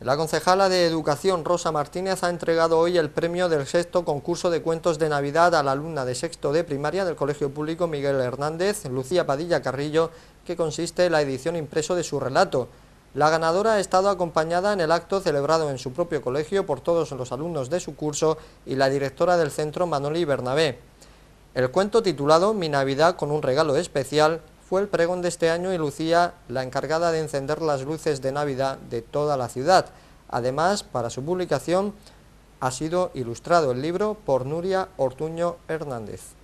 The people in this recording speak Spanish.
La concejala de Educación Rosa Martínez ha entregado hoy el premio del sexto concurso de cuentos de Navidad a la alumna de sexto de primaria del Colegio Público Miguel Hernández, Lucía Padilla Carrillo, que consiste en la edición impreso de su relato. La ganadora ha estado acompañada en el acto celebrado en su propio colegio por todos los alumnos de su curso y la directora del centro Manoli Bernabé. El cuento titulado Mi Navidad con un regalo especial fue el pregón de este año y lucía la encargada de encender las luces de Navidad de toda la ciudad. Además, para su publicación ha sido ilustrado el libro por Nuria Ortuño Hernández.